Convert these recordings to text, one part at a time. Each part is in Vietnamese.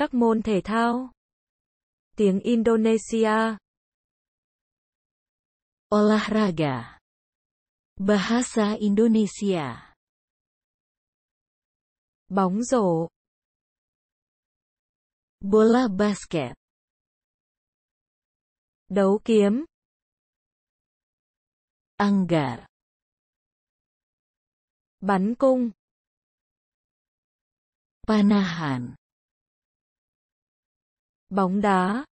các môn thể thao. Tiếng Indonesia. Olahraga. Bahasa Indonesia. Bóng rổ. Bola basket. Đấu kiếm. Anggar. Bắn cung. Panahan bóng đá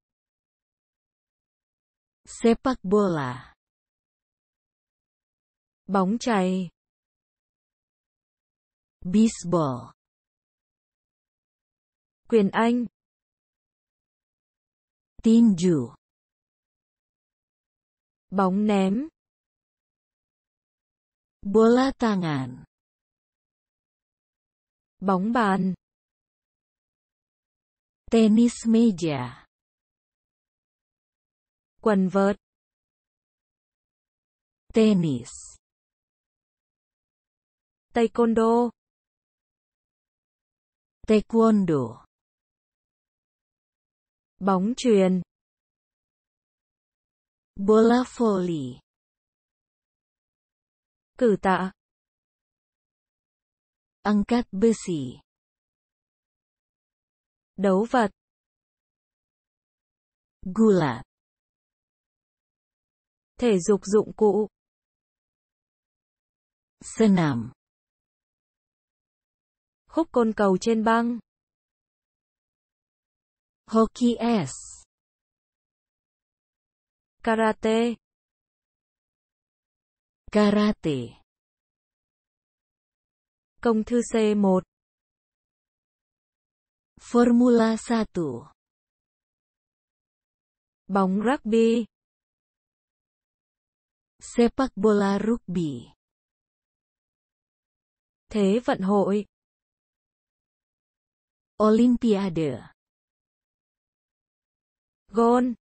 sepak bola bóng chày baseball quyền anh tinju bóng ném bola tangan bóng bàn Tennis media. Quần vợt. Tennis. Taekwondo. Taekwondo. Bóng chuyền. Bola foli. Cử tạ. Angkat besi. Đấu vật. Gula. Thể dục dụng cụ. Senam. Khúc côn cầu trên băng. Hockey S. Karate. Karate. Công thư C1 Formula 1 Bóng rugby Sepak bola rugby Thế vận hội Olympiade Gôn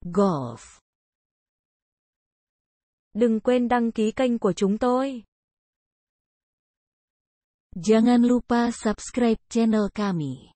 Golf Đừng quên đăng ký kênh của chúng tôi. Jangan lupa subscribe channel kami.